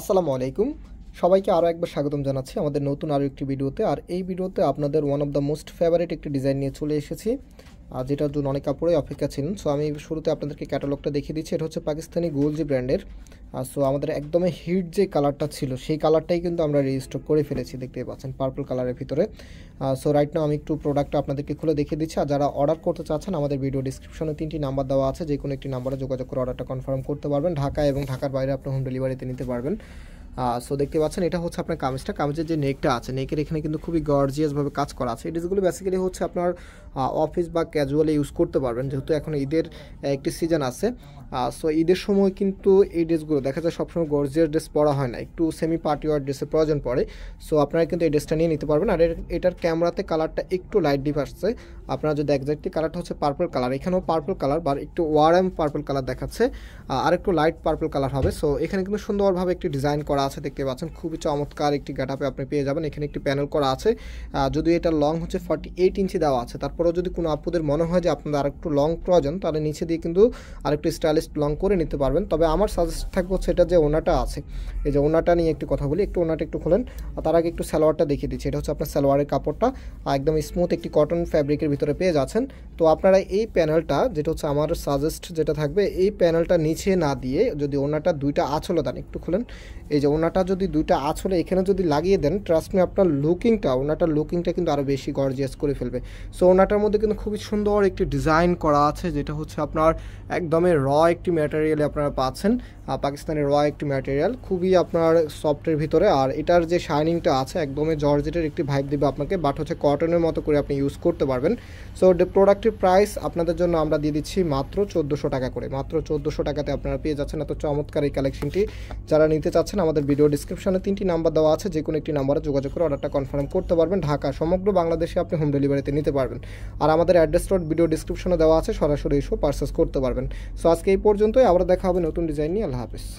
আসসালামু আলাইকুম সবাইকে আরও একবার স্বাগতম জানাচ্ছি আমাদের নতুন আরও একটি ভিডিওতে আর এই ভিডিওতে আপনাদের one of the most favourite একটি ডিজাইন নিয়ে চলে এসেছি আর যেটার জন্য অনেক কাপড়ে অপেক্ষা ছিলেন সো আমি শুরুতে আপনাদেরকে ক্যাটালগটা দেখিয়ে দিচ্ছি এটা হচ্ছে পাকিস্তানি গোলজি ব্র্যান্ডের সো আমাদের একদমই হিট যে কালারটা ছিল সেই কালারটাই কিন্তু আমরা রেজিস্টার করে ফেলেছি দেখতে পাচ্ছেন পার্পল কালারের ভিতরে সো রাইট নাও আমি একটু প্রোডাক্টটা আপনাদেরকে খুলে দেখিয়ে দিচ্ছি আর যারা অর্ডার করতে চাচ্ছেন আমাদের ভিডিও ডিসক্রিপশনে তিনটি নাম্বার দেওয়া আছে যে কোনো একটি নাম্বারে যোগাযোগ করে অর্ডারটা কনফার্ম করতে পারবেন ঢাকা এবং ঢাকার বাইরে আপনি হোম ডেলিভারিতে নিতে পারবেন সো দেখতে পাচ্ছেন এটা হচ্ছে আপনার কামিজটা কামিজের যে নেকটা আছে নেকের এখানে কিন্তু খুবই গর্জিয়াসভাবে কাজ করা আছে এই ড্রেসগুলো বেসিক্যালি হচ্ছে আপনার অফিস বা ক্যাজুয়ালি ইউজ করতে পারবেন যেহেতু এখন ঈদের একটি সিজন আছে সো ঈদের সময় কিন্তু এই ড্রেসগুলো দেখা যায় সবসময় গর্জিয়াস ড্রেস পরা হয় না একটু সেমি পার্টি ওয়ার ড্রেসের প্রয়োজন পড়ে সো আপনারা কিন্তু এই ড্রেসটা নিয়ে নিতে পারবেন আর এটার ক্যামেরাতে কালারটা একটু লাইট ডিপ আসছে আপনারা যদি একজাক্টলি কালারটা হচ্ছে পার্পল কালার এখানেও পার্পল কালার বা একটু ওয়ারাম পার্পল কালার দেখাচ্ছে আর একটু লাইট পার্পল কালার হবে সো এখানে কিন্তু সুন্দরভাবে একটি ডিজাইন করা আছে দেখতে পাচ্ছেন খুবই চমৎকার একটি গাটাপে আপনি পেয়ে যাবেন এখানে একটি প্যানেল করা আছে যদি এটা লং হচ্ছে ফর্টি এইট ইঞ্চি দেওয়া আছে তারপরেও যদি কোনো আপুদের মনে হয় যে আপনাদের আরেকটু লং প্রয়োজন তাহলে নিচে দিয়ে কিন্তু আরেকটু স্টাইলিশ লং করে নিতে পারবেন তবে আমার সাজেস্ট থাকবে হচ্ছে এটা যে ওনাটা আছে এই যে ওনাটা নিয়ে একটু কথা বলি একটু ওনাটা একটু খোলেন তার আগে একটু সালোয়ারটা দেখিয়ে দিচ্ছি এটা হচ্ছে আপনার সালোয়ারের কাপড়টা একদম স্মুথ একটি কটন ফ্যাব্রিকের ভিতরে পেয়ে যাচ্ছেন তো আপনারা এই প্যানেলটা যেটা হচ্ছে আমার সাজেস্ট যেটা থাকবে এই প্যানেলটা নিচে না দিয়ে যদি ওনাটা দুইটা আছলে দেন একটু খুলেন এই যে ওনাটা যদি দুইটা আছলে এখানে যদি লাগিয়ে দেন ট্রাস্ট মি আপনার লুকিংটা ওনাটার লুকিংটা কিন্তু আরও বেশি গর্জিয়াস করে ফেলবে সো ওনাটার মধ্যে কিন্তু খুবই সুন্দর একটি ডিজাইন করা আছে যেটা হচ্ছে আপনার একদমই র একটি ম্যাটেরিয়ালে আপনারা পাচ্ছেন পাকিস্তানের র একটি ম্যাটেরিয়াল খুবই আপনার সফটের ভিতরে আর এটার যে শাইনিংটা আছে একদমই জর্জেটের একটি ভাইব দিবে আপনাকে বাট হচ্ছে কটনের মতো করে আপনি ইউজ করতে পারবেন সো প্রোডাক্টের প্রাইস আপনাদের জন্য আমরা দিয়ে দিচ্ছি মাত্র চোদ্দোশো টাকা করে মাত্র চোদ্দোশো টাকাতে আপনারা পেয়ে যাচ্ছেন এত চমৎকার এই কালেকশনটি যারা নিতে চাচ্ছেন আমাদের ভিডিও ডিসক্রিপশনে তিনটি নাম্বার দেওয়া আছে যে কোনো একটি নাম্বারে যোগাযোগ করে অর্ডারটা কনফার্ম করতে পারবেন ঢাকা সমগ্র বাংলাদেশে আপনি হোম ডেলিভারিতে নিতে পারবেন আর আমাদের অ্যাড্রেস রোড ভিডিও ডিসক্রিপশনে দেওয়া আছে সরাসরি এসেও পার্সেস করতে পারবেন সো আজকে এই পর্যন্তই আবার দেখা হবে নতুন ডিজাইন নিয়ে আল্লাহ হাফিজ